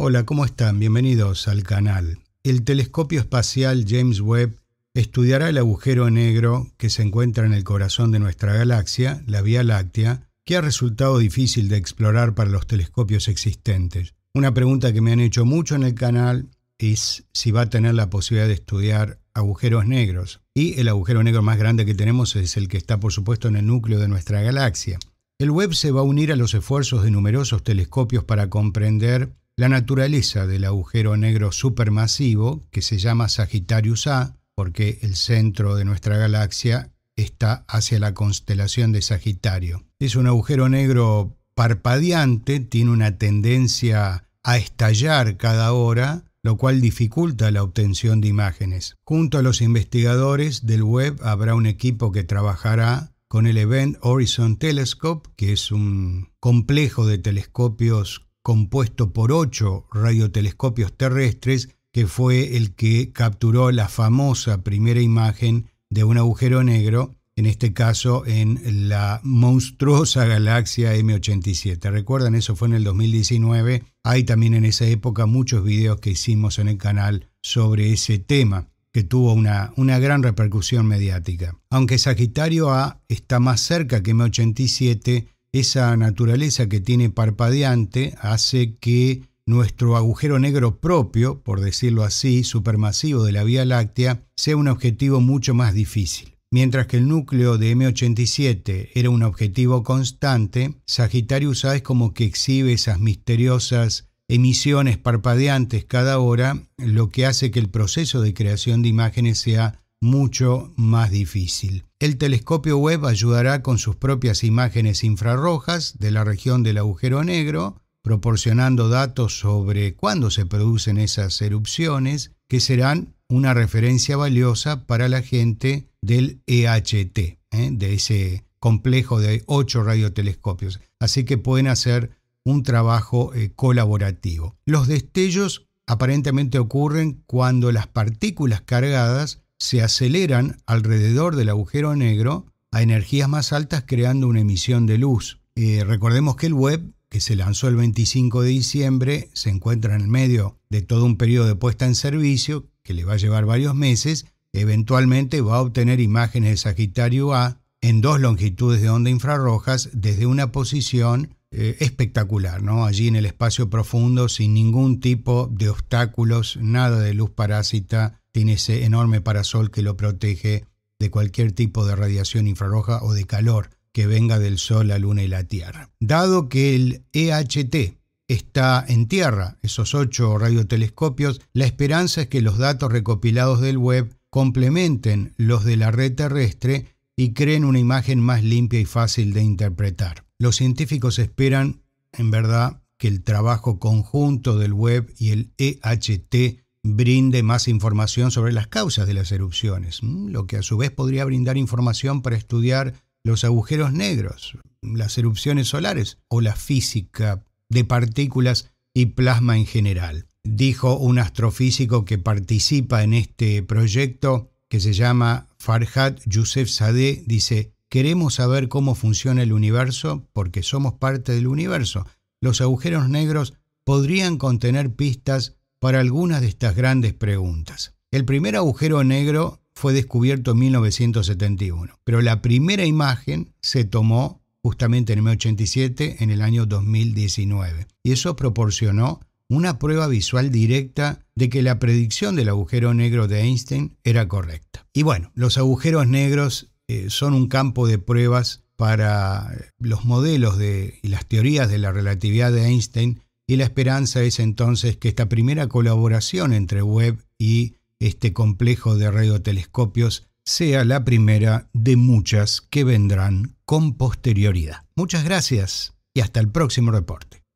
Hola, ¿cómo están? Bienvenidos al canal. El telescopio espacial James Webb estudiará el agujero negro que se encuentra en el corazón de nuestra galaxia, la Vía Láctea, que ha resultado difícil de explorar para los telescopios existentes. Una pregunta que me han hecho mucho en el canal es si va a tener la posibilidad de estudiar agujeros negros. Y el agujero negro más grande que tenemos es el que está, por supuesto, en el núcleo de nuestra galaxia. El Webb se va a unir a los esfuerzos de numerosos telescopios para comprender la naturaleza del agujero negro supermasivo, que se llama Sagittarius A, porque el centro de nuestra galaxia está hacia la constelación de Sagitario. Es un agujero negro parpadeante, tiene una tendencia a estallar cada hora, lo cual dificulta la obtención de imágenes. Junto a los investigadores del web habrá un equipo que trabajará con el Event Horizon Telescope, que es un complejo de telescopios compuesto por ocho radiotelescopios terrestres, que fue el que capturó la famosa primera imagen de un agujero negro, en este caso en la monstruosa galaxia M87. Recuerdan, eso fue en el 2019. Hay también en esa época muchos videos que hicimos en el canal sobre ese tema que tuvo una, una, gran repercusión mediática. Aunque Sagitario A está más cerca que M87, esa naturaleza que tiene parpadeante hace que nuestro agujero negro propio, por decirlo así, supermasivo de la Vía Láctea, sea un objetivo mucho más difícil. Mientras que el núcleo de M87 era un objetivo constante, Sagittarius A es como que exhibe esas misteriosas emisiones parpadeantes cada hora, lo que hace que el proceso de creación de imágenes sea mucho más difícil. El telescopio web ayudará con sus propias imágenes infrarrojas de la región del agujero negro, proporcionando datos sobre cuándo se producen esas erupciones, que serán una referencia valiosa para la gente del e EHT, de ese complejo de ocho radiotelescopios. Así que pueden hacer un trabajo eh, colaborativo. Los destellos aparentemente ocurren cuando las partículas cargadas se aceleran alrededor del agujero negro a energías más altas creando una emisión de luz. Eh, recordemos que el web, que se lanzó el 25 de diciembre, se encuentra en el medio de todo un periodo de puesta en servicio que le va a llevar varios meses. Eventualmente va a obtener imágenes de Sagitario A en dos longitudes de onda infrarrojas desde una posición eh, espectacular, ¿no? Allí en el espacio profundo, sin ningún tipo de obstáculos, nada de luz parásita, tiene ese enorme parasol que lo protege de cualquier tipo de radiación infrarroja o de calor que venga del Sol, la Luna y la Tierra. Dado que el EHT está en Tierra, esos ocho radiotelescopios, la esperanza es que los datos recopilados del web complementen los de la red terrestre y creen una imagen más limpia y fácil de interpretar. Los científicos esperan, en verdad, que el trabajo conjunto del web y el EHT brinde más información sobre las causas de las erupciones, lo que a su vez podría brindar información para estudiar los agujeros negros, las erupciones solares o la física de partículas y plasma en general. Dijo un astrofísico que participa en este proyecto, que se llama Farhat Youssef Sadeh, dice, queremos saber cómo funciona el universo porque somos parte del universo. Los agujeros negros podrían contener pistas para algunas de estas grandes preguntas. El primer agujero negro fue descubierto en 1971, pero la primera imagen se tomó justamente en el 87 en el año 2019. Y eso proporcionó una prueba visual directa de que la predicción del agujero negro de Einstein era correcta. Y bueno, los agujeros negros eh, son un campo de pruebas para los modelos de, y las teorías de la relatividad de Einstein y la esperanza es entonces que esta primera colaboración entre Webb y este complejo de radiotelescopios sea la primera de muchas que vendrán con posterioridad. Muchas gracias y hasta el próximo reporte.